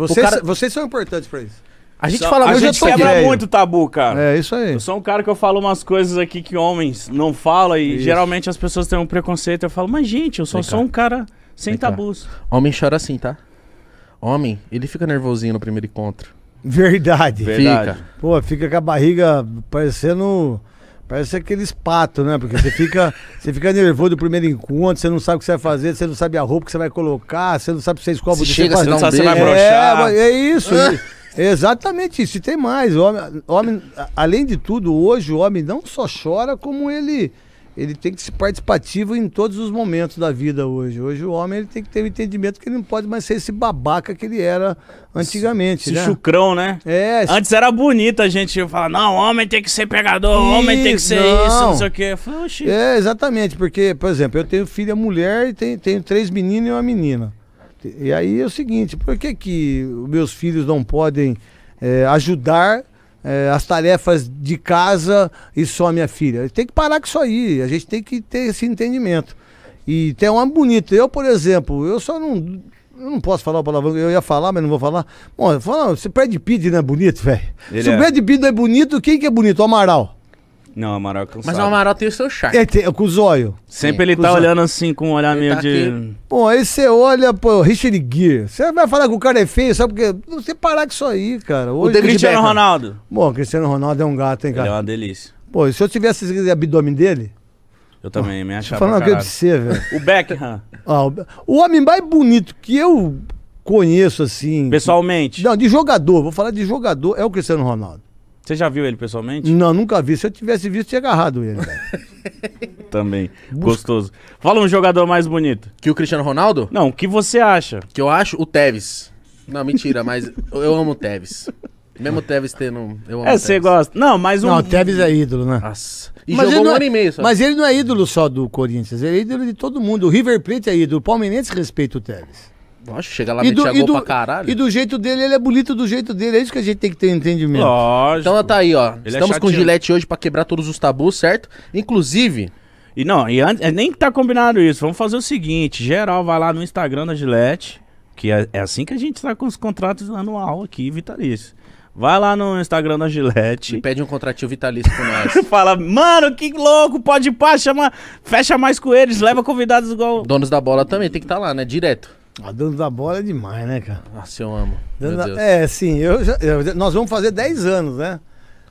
Vocês, cara... vocês são importantes pra isso. A gente fala a gente quebra velho. muito tabu, cara. É isso aí. Eu sou um cara que eu falo umas coisas aqui que homens não falam e isso. geralmente as pessoas têm um preconceito. Eu falo, mas gente, eu sou só um cara sem Vem tabus. Cá. Homem chora assim, tá? Homem, ele fica nervosinho no primeiro encontro. Verdade. Verdade. Fica. Pô, fica com a barriga parecendo Parece aqueles patos, né? Porque você fica, você fica nervoso do primeiro encontro, você não sabe o que você vai fazer, você não sabe a roupa que você vai colocar, você não sabe se é você escova o chega, você não sabe se vai brochar. É, é isso. exatamente isso. E tem mais. O homem, homem, além de tudo, hoje o homem não só chora, como ele ele tem que ser participativo em todos os momentos da vida hoje. Hoje o homem ele tem que ter o um entendimento que ele não pode mais ser esse babaca que ele era antigamente. Esse né? chucrão, né? É. Antes era bonito a gente falar, não, homem tem que ser pegador, o homem tem que ser não. isso, não sei o quê. Oxi. É, exatamente, porque, por exemplo, eu tenho filha mulher e tenho, tenho três meninos e uma menina. E aí é o seguinte, por que que meus filhos não podem é, ajudar é, as tarefas de casa e só a minha filha. Tem que parar com isso aí, a gente tem que ter esse entendimento. E tem uma bonita. Eu, por exemplo, eu só não. Eu não posso falar o palavrão, eu ia falar, mas não vou falar. Bom, eu falo, se Brad Pitt não é bonito, velho. Se é. o Brad Pitt não é bonito, quem que é bonito? O Amaral. Não, o Amaral é cansado. Mas o Amaral tem o seu charme. É, tem, com o zóio. Sempre ele tá olhando assim, com um olhar Ele meio tá de. Pô, aí você olha, pô, Richard Gere. Você vai falar que o cara é feio, sabe por quê? Você parar com isso aí, cara. Hoje, David Cristiano Beckham. Ronaldo. Bom, Cristiano Ronaldo é um gato, hein, Ele é uma delícia. Pô, se eu tivesse esse abdômen dele, Eu também me achava. falando pra aqui pra você, velho. O Beckham, ah, o- o homem mais bonito que eu conheço, assim. pessoalmente. Não, de jogador, vou falar de jogador, é o Cristiano Ronaldo. Você já viu ele pessoalmente? Não, nunca vi. Se eu tivesse visto, tinha agarrado ele. Também. Busca. Gostoso. Fala um jogador mais bonito. Que o Cristiano Ronaldo? Não, o que você acha? Que eu acho o Tevez. Não, mentira, mas eu amo o Tevez. Mesmo o Tevez tendo. Eu amo é, você gosta. Não, mas um. Não, o Tevez é ídolo, né? Nossa. E mas jogou um é ano e meio só. Mas ele não é ídolo só do Corinthians, ele é ídolo de todo mundo. O River Plate é ídolo. O Palmeirense respeita o Tevez. Acho chega lá e do, e do, pra caralho. E do jeito dele, ele é bonito do jeito dele. É isso que a gente tem que ter entendimento. Lógico. Então tá aí, ó. Ele é Estamos é com Gillette hoje pra quebrar todos os tabus, certo? Inclusive. E não, e antes, é, nem tá combinado isso. Vamos fazer o seguinte: geral, vai lá no Instagram da Gillette, que é, é assim que a gente tá com os contratos anual aqui, vitalício. Vai lá no Instagram da Gillette. E pede um contratinho vitalício com nós. Fala, mano, que louco, pode pá, chama, fecha mais com eles, leva convidados igual. Donos da bola também, tem que estar tá lá, né? Direto. A ah, dando da bola é demais, né, cara? Nossa, eu amo. Da... É, sim, eu, já, nós vamos fazer 10 anos, né?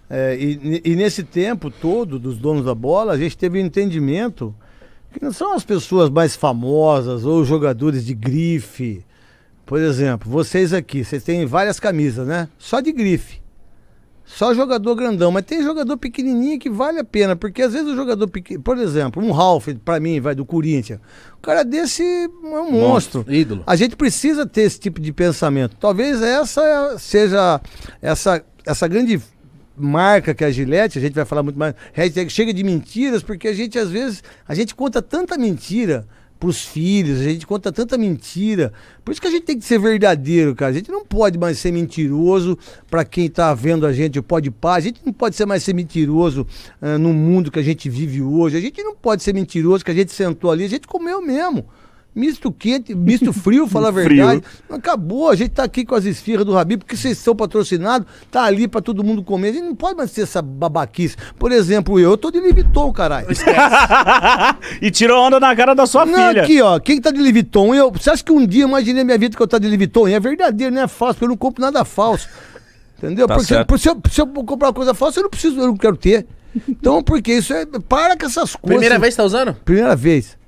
É, e, e, nesse tempo todo dos donos da bola, a gente teve um entendimento que não são as pessoas mais famosas ou jogadores de grife. Por exemplo, vocês aqui, vocês têm várias camisas, né? Só de grife. Só jogador grandão, mas tem jogador pequenininho que vale a pena, porque às vezes o jogador pequeno, por exemplo, um Ralph, para mim, vai do Corinthians. O cara desse é um monstro. monstro. Ídolo. A gente precisa ter esse tipo de pensamento. Talvez essa seja essa, essa grande marca que é a Gillette, a gente vai falar muito mais, é, chega de mentiras, porque a gente às vezes, a gente conta tanta mentira pros filhos, a gente conta tanta mentira. Por isso que a gente tem que ser verdadeiro, cara. A gente não pode mais ser mentiroso para quem tá vendo a gente, pode pá. A gente não pode ser mais ser mentiroso uh, no mundo que a gente vive hoje. A gente não pode ser mentiroso que a gente sentou ali, a gente comeu mesmo. Misto quente, misto frio, fala a verdade. Frio. Acabou, a gente tá aqui com as esfirras do Rabi, porque vocês são patrocinados, tá ali pra todo mundo comer. A gente não pode mais ser essa babaquice. Por exemplo, eu, eu tô de Leviton, caralho. e tirou onda na cara da sua não, filha. aqui, ó, quem tá de Leviton? eu. Você acha que um dia eu imaginei minha vida que eu tá de Leviton? E é verdadeiro, não é falso, porque eu não compro nada falso. Entendeu? Tá porque se, eu, se eu comprar uma coisa falsa, eu não preciso, eu não quero ter. Então, porque isso é. Para com essas coisas. Primeira vez que tá usando? Primeira vez.